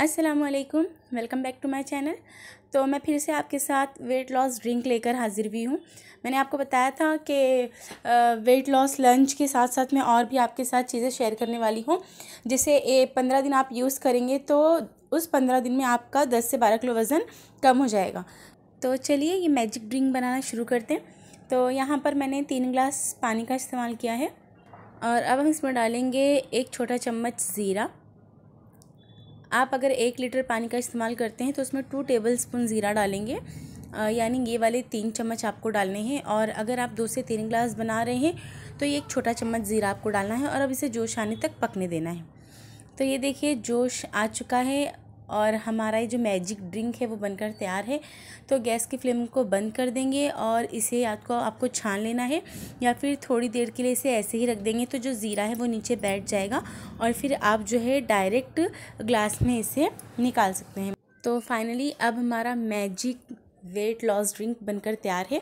असलकम welcome back to my channel तो मैं फिर से आपके साथ वेट लॉस ड्रिंक लेकर हाज़िर हुई हूँ मैंने आपको बताया था कि वेट लॉस लंच के साथ साथ मैं और भी आपके साथ चीज़ें शेयर करने वाली हूँ जिसे ए पंद्रह दिन आप यूज़ करेंगे तो उस पंद्रह दिन में आपका दस से बारह किलो वज़न कम हो जाएगा तो चलिए ये मैजिक ड्रिंक बनाना शुरू करते हैं तो यहाँ पर मैंने तीन ग्लास पानी का इस्तेमाल किया है और अब हम इसमें डालेंगे एक छोटा चम्मच ज़ीरा आप अगर एक लीटर पानी का इस्तेमाल करते हैं तो उसमें टू टेबल स्पून ज़ीरा डालेंगे यानी ये वाले तीन चम्मच आपको डालने हैं और अगर आप दो से तीन ग्लास बना रहे हैं तो ये एक छोटा चम्मच ज़ीरा आपको डालना है और अब इसे जोश आने तक पकने देना है तो ये देखिए जोश आ चुका है और हमारा ये जो मैजिक ड्रिंक है वो बनकर तैयार है तो गैस की फ्लेम को बंद कर देंगे और इसे आपको तो आपको छान लेना है या फिर थोड़ी देर के लिए इसे ऐसे ही रख देंगे तो जो ज़ीरा है वो नीचे बैठ जाएगा और फिर आप जो है डायरेक्ट ग्लास में इसे निकाल सकते हैं तो फाइनली अब हमारा मैजिक वेट लॉस ड्रिंक बनकर तैयार है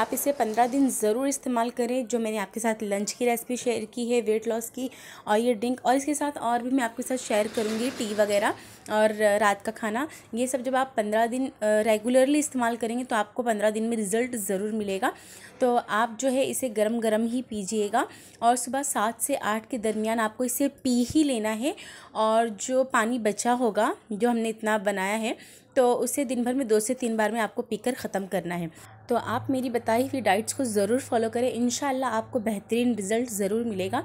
आप इसे पंद्रह दिन ज़रूर इस्तेमाल करें जो मैंने आपके साथ लंच की रेसिपी शेयर की है वेट लॉस की और ये ड्रिंक और इसके साथ और भी मैं आपके साथ शेयर करूँगी टी वगैरह और रात का खाना ये सब जब आप पंद्रह दिन रेगुलरली इस्तेमाल करेंगे तो आपको पंद्रह दिन में रिज़ल्ट ज़रूर मिलेगा तो आप जो है इसे गर्म गर्म ही पीजिएगा और सुबह सात से आठ के दरमियान आपको इसे पी ही लेना है और जो पानी बचा होगा जो हमने इतना बनाया है तो उसे दिन भर में दो से तीन बार में आपको पीकर ख़त्म करना है तो आप मेरी बताई हुई डाइट्स को ज़रूर फॉलो करें इन आपको बेहतरीन रिज़ल्ट ज़रूर मिलेगा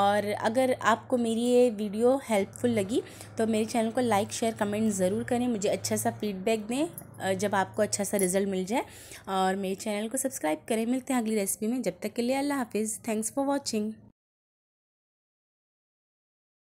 और अगर आपको मेरी ये वीडियो हेल्पफुल लगी तो मेरे चैनल को लाइक शेयर कमेंट ज़रूर करें मुझे अच्छा सा फीडबैक दें जब आपको अच्छा सा रिज़ल्ट मिल जाए और मेरे चैनल को सब्सक्राइब करें मिलते हैं अगली रेसिपी में जब तक के लिए अल्लाह हाफिज़ थैंक्स फॉर वॉचिंग